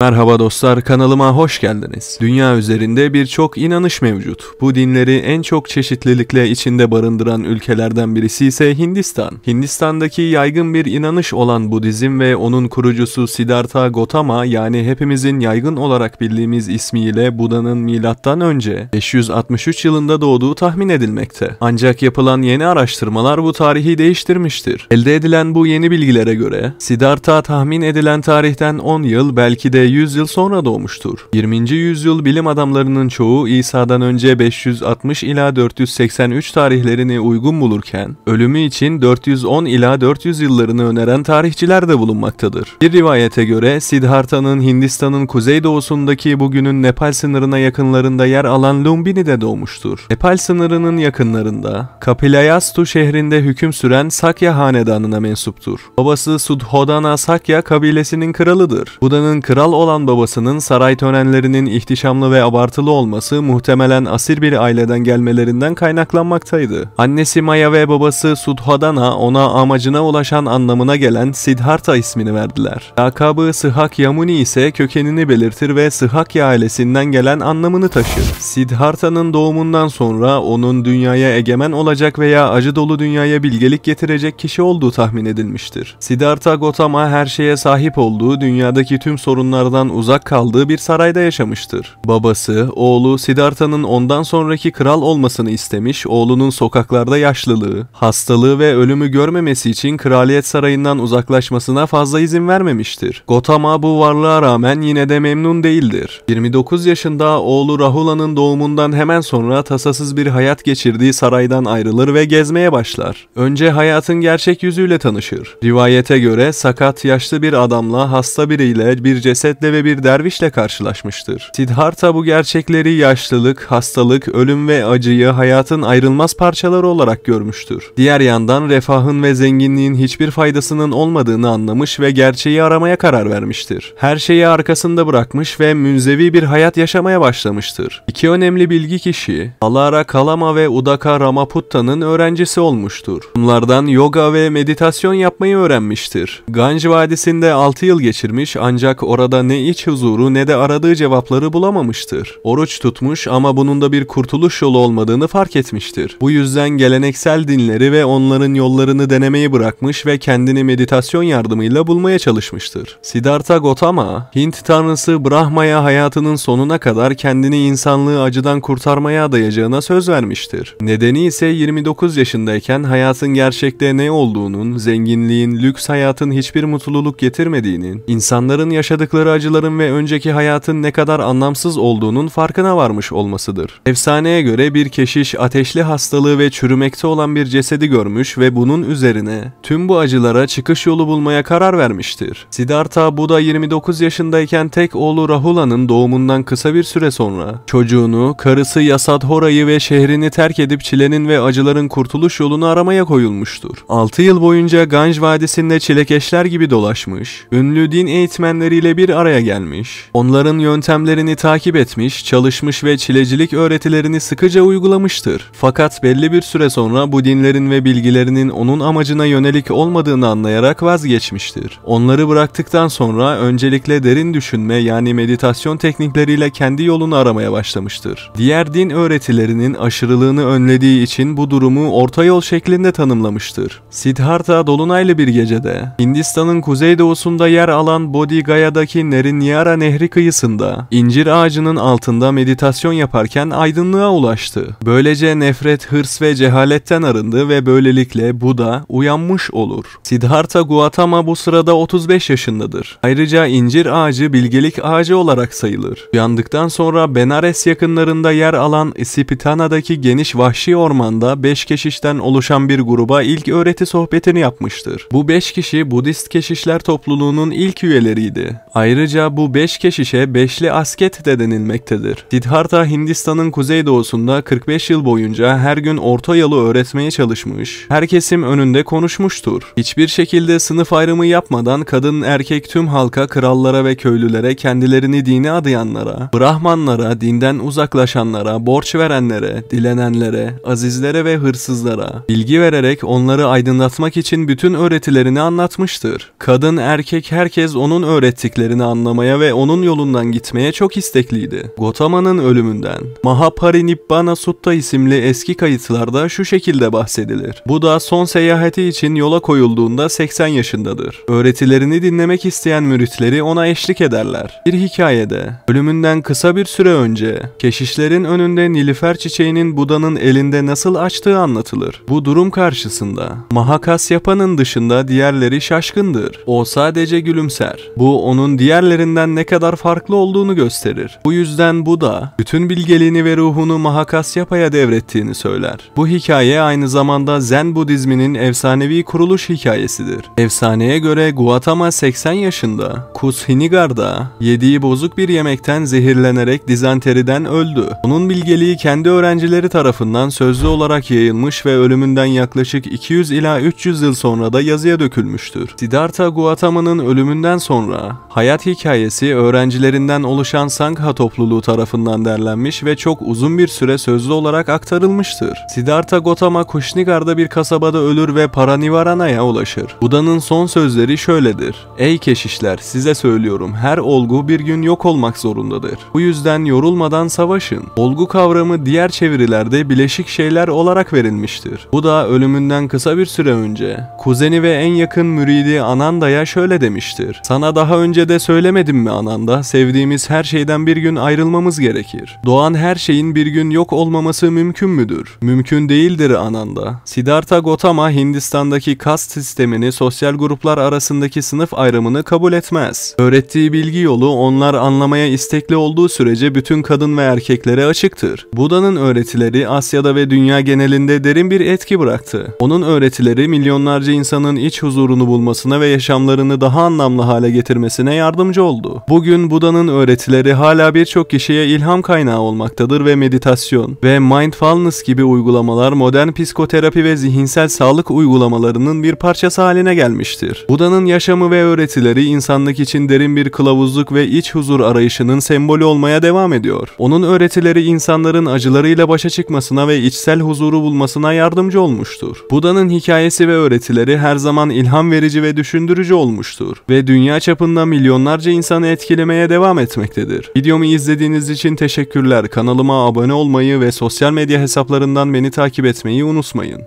Merhaba dostlar kanalıma hoş geldiniz. Dünya üzerinde birçok inanış mevcut. Bu dinleri en çok çeşitlilikle içinde barındıran ülkelerden birisi ise Hindistan. Hindistan'daki yaygın bir inanış olan Budizm ve onun kurucusu Siddhartha Gautama yani hepimizin yaygın olarak bildiğimiz ismiyle Buda'nın milattan önce 563 yılında doğduğu tahmin edilmekte. Ancak yapılan yeni araştırmalar bu tarihi değiştirmiştir. Elde edilen bu yeni bilgilere göre Siddhartha tahmin edilen tarihten 10 yıl belki de 100 yıl sonra doğmuştur. 20. yüzyıl bilim adamlarının çoğu İsa'dan önce 560 ila 483 tarihlerini uygun bulurken, ölümü için 410 ila 400 yıllarını öneren tarihçiler de bulunmaktadır. Bir rivayete göre Siddhartha'nın Hindistan'ın kuzeydoğusundaki bugünün Nepal sınırına yakınlarında yer alan Lumbini'de doğmuştur. Nepal sınırının yakınlarında, Kapilayastu şehrinde hüküm süren Sakya hanedanına mensuptur. Babası Sudhodana Sakya kabilesinin kralıdır. Buda'nın kral olan babasının saray törenlerinin ihtişamlı ve abartılı olması muhtemelen asir bir aileden gelmelerinden kaynaklanmaktaydı. Annesi Maya ve babası Sudhadana ona amacına ulaşan anlamına gelen Siddhartha ismini verdiler. Lakabı Sıhak Yamuni ise kökenini belirtir ve Sıhakya ailesinden gelen anlamını taşır. Siddhartha'nın doğumundan sonra onun dünyaya egemen olacak veya acı dolu dünyaya bilgelik getirecek kişi olduğu tahmin edilmiştir. Siddhartha Gotama her şeye sahip olduğu dünyadaki tüm sorunlar insanlardan uzak kaldığı bir sarayda yaşamıştır. Babası, oğlu Siddhartha'nın ondan sonraki kral olmasını istemiş, oğlunun sokaklarda yaşlılığı, hastalığı ve ölümü görmemesi için kraliyet sarayından uzaklaşmasına fazla izin vermemiştir. Gotama bu varlığa rağmen yine de memnun değildir. 29 yaşında oğlu Rahula'nın doğumundan hemen sonra tasasız bir hayat geçirdiği saraydan ayrılır ve gezmeye başlar. Önce hayatın gerçek yüzüyle tanışır. Rivayete göre sakat yaşlı bir adamla hasta biriyle bir ceset atletle ve bir dervişle karşılaşmıştır. Siddhartha bu gerçekleri yaşlılık, hastalık, ölüm ve acıyı hayatın ayrılmaz parçaları olarak görmüştür. Diğer yandan refahın ve zenginliğin hiçbir faydasının olmadığını anlamış ve gerçeği aramaya karar vermiştir. Her şeyi arkasında bırakmış ve münzevi bir hayat yaşamaya başlamıştır. İki önemli bilgi kişi, Alara Kalama ve Udaka Ramaputta'nın öğrencisi olmuştur. Bunlardan yoga ve meditasyon yapmayı öğrenmiştir. Ganj Vadisi'nde 6 yıl geçirmiş ancak orada ne iç huzuru ne de aradığı cevapları bulamamıştır. Oruç tutmuş ama bunun da bir kurtuluş yolu olmadığını fark etmiştir. Bu yüzden geleneksel dinleri ve onların yollarını denemeyi bırakmış ve kendini meditasyon yardımıyla bulmaya çalışmıştır. Siddhartha Gautama, Hint tanrısı Brahma'ya hayatının sonuna kadar kendini insanlığı acıdan kurtarmaya adayacağına söz vermiştir. Nedeni ise 29 yaşındayken hayatın gerçekte ne olduğunun, zenginliğin, lüks hayatın hiçbir mutluluk getirmediğinin, insanların yaşadıkları maceracıların ve önceki hayatın ne kadar anlamsız olduğunun farkına varmış olmasıdır. Efsaneye göre bir keşiş ateşli hastalığı ve çürümekte olan bir cesedi görmüş ve bunun üzerine tüm bu acılara çıkış yolu bulmaya karar vermiştir. Siddhartha Buda 29 yaşındayken tek oğlu Rahula'nın doğumundan kısa bir süre sonra çocuğunu, karısı Yasadhora'yı ve şehrini terk edip çilenin ve acıların kurtuluş yolunu aramaya koyulmuştur. 6 yıl boyunca Ganj Vadisi'nde çilekeşler gibi dolaşmış, ünlü din eğitmenleriyle bir araya araya gelmiş, onların yöntemlerini takip etmiş, çalışmış ve çilecilik öğretilerini sıkıca uygulamıştır. Fakat belli bir süre sonra bu dinlerin ve bilgilerinin onun amacına yönelik olmadığını anlayarak vazgeçmiştir. Onları bıraktıktan sonra öncelikle derin düşünme yani meditasyon teknikleriyle kendi yolunu aramaya başlamıştır. Diğer din öğretilerinin aşırılığını önlediği için bu durumu orta yol şeklinde tanımlamıştır. Siddhartha dolunaylı bir gecede Hindistan'ın kuzeydoğusunda yer alan Bodh Gaya'daki günlerin Niara Nehri kıyısında incir ağacının altında meditasyon yaparken aydınlığa ulaştı. Böylece nefret, hırs ve cehaletten arındı ve böylelikle Buda uyanmış olur. Siddhartha Gautama bu sırada 35 yaşındadır. Ayrıca incir ağacı bilgelik ağacı olarak sayılır. Uyandıktan sonra Benares yakınlarında yer alan Isipitana'daki geniş vahşi ormanda 5 keşişten oluşan bir gruba ilk öğreti sohbetini yapmıştır. Bu 5 kişi Budist keşişler topluluğunun ilk üyeleriydi. Ayrıca Ayrıca bu beş keşişe beşli asket de denilmektedir. Siddhartha Hindistan'ın kuzeydoğusunda 45 yıl boyunca her gün orta yalı öğretmeye çalışmış, herkesin önünde konuşmuştur. Hiçbir şekilde sınıf ayrımı yapmadan kadın erkek tüm halka, krallara ve köylülere, kendilerini dini adayanlara, Brahmanlara, dinden uzaklaşanlara, borç verenlere, dilenenlere, azizlere ve hırsızlara bilgi vererek onları aydınlatmak için bütün öğretilerini anlatmıştır. Kadın erkek herkes onun öğrettiklerini anlamaya ve onun yolundan gitmeye çok istekliydi. Gotama'nın ölümünden Mahaparinibbana Sutta isimli eski kayıtlarda şu şekilde bahsedilir. Bu da son seyahati için yola koyulduğunda 80 yaşındadır. Öğretilerini dinlemek isteyen müritleri ona eşlik ederler. Bir hikayede ölümünden kısa bir süre önce keşişlerin önünde Nilüfer çiçeğinin Buda'nın elinde nasıl açtığı anlatılır. Bu durum karşısında Mahakasyapa'nın dışında diğerleri şaşkındır. O sadece gülümser. Bu onun diğer diğerlerinden ne kadar farklı olduğunu gösterir. Bu yüzden Buda, bütün bilgeliğini ve ruhunu Mahakasyapa'ya devrettiğini söyler. Bu hikaye aynı zamanda Zen Budizminin efsanevi kuruluş hikayesidir. Efsaneye göre Guatama 80 yaşında, Kushinigar'da yediği bozuk bir yemekten zehirlenerek dizanteriden öldü. Onun bilgeliği kendi öğrencileri tarafından sözlü olarak yayılmış ve ölümünden yaklaşık 200 ila 300 yıl sonra da yazıya dökülmüştür. Siddhartha Guatama'nın ölümünden sonra hayat hayat hikayesi öğrencilerinden oluşan Sangha topluluğu tarafından derlenmiş ve çok uzun bir süre sözlü olarak aktarılmıştır. Siddhartha Gautama Kuşnigar'da bir kasabada ölür ve Paranivarana'ya ulaşır. Buda'nın son sözleri şöyledir. Ey keşişler size söylüyorum her olgu bir gün yok olmak zorundadır. Bu yüzden yorulmadan savaşın. Olgu kavramı diğer çevirilerde bileşik şeyler olarak verilmiştir. Bu da ölümünden kısa bir süre önce kuzeni ve en yakın müridi Ananda'ya şöyle demiştir. Sana daha önce de söylediğim söylemedim mi ananda? Sevdiğimiz her şeyden bir gün ayrılmamız gerekir. Doğan her şeyin bir gün yok olmaması mümkün müdür? Mümkün değildir ananda. Siddhartha Gautama Hindistan'daki kast sistemini sosyal gruplar arasındaki sınıf ayrımını kabul etmez. Öğrettiği bilgi yolu onlar anlamaya istekli olduğu sürece bütün kadın ve erkeklere açıktır. Buda'nın öğretileri Asya'da ve dünya genelinde derin bir etki bıraktı. Onun öğretileri milyonlarca insanın iç huzurunu bulmasına ve yaşamlarını daha anlamlı hale getirmesine yardım yardımcı oldu. Bugün Buda'nın öğretileri hala birçok kişiye ilham kaynağı olmaktadır ve meditasyon ve mindfulness gibi uygulamalar modern psikoterapi ve zihinsel sağlık uygulamalarının bir parçası haline gelmiştir. Buda'nın yaşamı ve öğretileri insanlık için derin bir kılavuzluk ve iç huzur arayışının sembolü olmaya devam ediyor. Onun öğretileri insanların acılarıyla başa çıkmasına ve içsel huzuru bulmasına yardımcı olmuştur. Buda'nın hikayesi ve öğretileri her zaman ilham verici ve düşündürücü olmuştur ve dünya çapında milyonlar milyonlarca insanı etkilemeye devam etmektedir. Videomu izlediğiniz için teşekkürler. Kanalıma abone olmayı ve sosyal medya hesaplarından beni takip etmeyi unutmayın.